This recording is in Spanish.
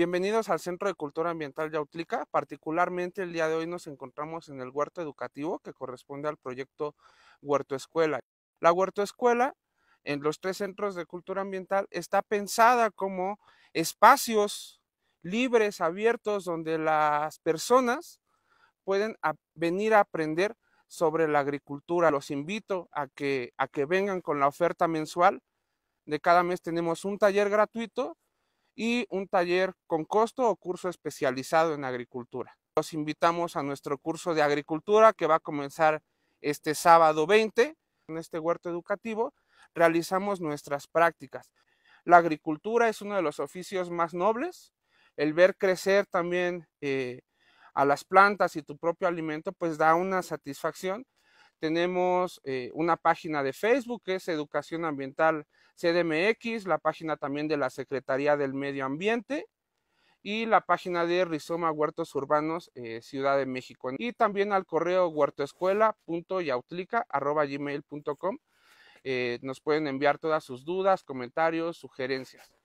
Bienvenidos al Centro de Cultura Ambiental Yautlica. Particularmente el día de hoy nos encontramos en el huerto educativo que corresponde al proyecto Huerto Escuela. La Huerto Escuela en los tres centros de cultura ambiental está pensada como espacios libres, abiertos, donde las personas pueden venir a aprender sobre la agricultura. Los invito a que, a que vengan con la oferta mensual. De cada mes tenemos un taller gratuito y un taller con costo o curso especializado en agricultura. Los invitamos a nuestro curso de agricultura que va a comenzar este sábado 20 en este huerto educativo. Realizamos nuestras prácticas. La agricultura es uno de los oficios más nobles. El ver crecer también eh, a las plantas y tu propio alimento pues da una satisfacción. Tenemos eh, una página de Facebook que es Educación Ambiental CDMX, la página también de la Secretaría del Medio Ambiente y la página de Rizoma Huertos Urbanos eh, Ciudad de México y también al correo huertoescuela.yautlica.gmail.com eh, nos pueden enviar todas sus dudas, comentarios, sugerencias.